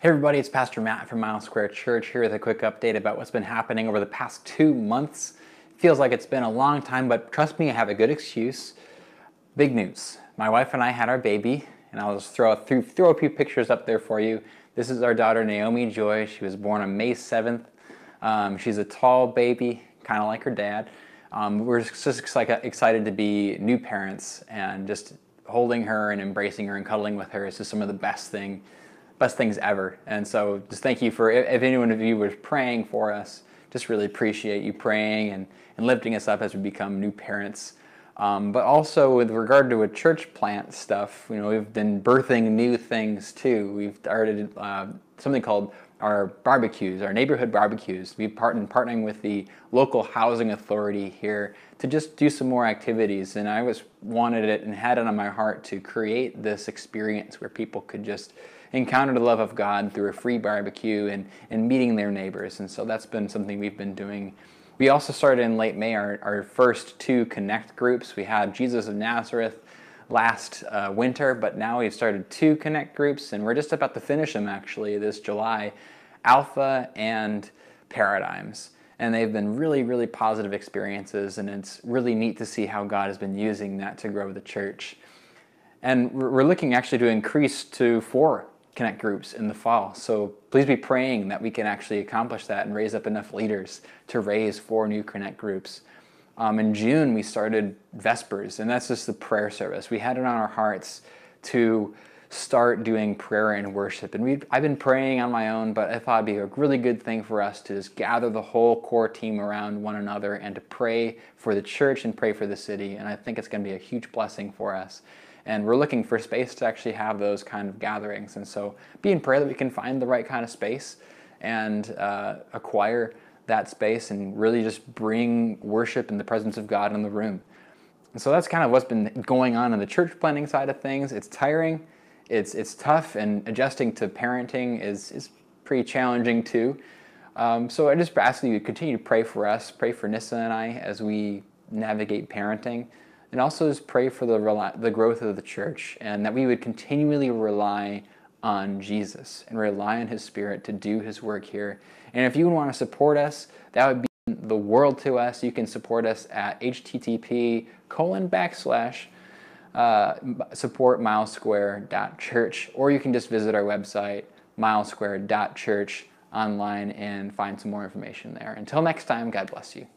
Hey everybody, it's Pastor Matt from Mile Square Church here with a quick update about what's been happening over the past two months. Feels like it's been a long time, but trust me, I have a good excuse. Big news. My wife and I had our baby, and I'll just throw a, few, throw a few pictures up there for you. This is our daughter, Naomi Joy. She was born on May 7th. Um, she's a tall baby, kind of like her dad. Um, we're just like excited to be new parents and just holding her and embracing her and cuddling with her is just some of the best thing best things ever. And so just thank you for, if anyone of you was praying for us, just really appreciate you praying and, and lifting us up as we become new parents. Um, but also with regard to a church plant stuff, you know, we've been birthing new things too. We've started uh, something called our barbecues, our neighborhood barbecues. We've partnered partnering with the local housing authority here to just do some more activities. And I was wanted it and had it on my heart to create this experience where people could just encounter the love of God through a free barbecue and, and meeting their neighbors. And so that's been something we've been doing. We also started in late May our, our first two Connect groups. We had Jesus of Nazareth last uh, winter, but now we've started two Connect groups, and we're just about to finish them actually this July Alpha and Paradigms and they've been really, really positive experiences, and it's really neat to see how God has been using that to grow the church. And we're looking actually to increase to four connect groups in the fall. So please be praying that we can actually accomplish that and raise up enough leaders to raise four new connect groups. Um, in June, we started Vespers, and that's just the prayer service. We had it on our hearts to start doing prayer and worship. And we I've been praying on my own, but I thought it'd be a really good thing for us to just gather the whole core team around one another and to pray for the church and pray for the city. And I think it's going to be a huge blessing for us. And we're looking for space to actually have those kind of gatherings. And so be in prayer that we can find the right kind of space and uh, acquire that space and really just bring worship and the presence of God in the room. And so that's kind of what's been going on in the church planning side of things. It's tiring, it's it's tough, and adjusting to parenting is is pretty challenging too. Um, so I just ask you to continue to pray for us, pray for Nissa and I as we navigate parenting and also just pray for the, the growth of the church and that we would continually rely on Jesus and rely on His Spirit to do His work here. And if you would want to support us, that would be the world to us. You can support us at http colon backslash uh, supportmilesquare.church, or you can just visit our website, milesquare.church online, and find some more information there. Until next time, God bless you.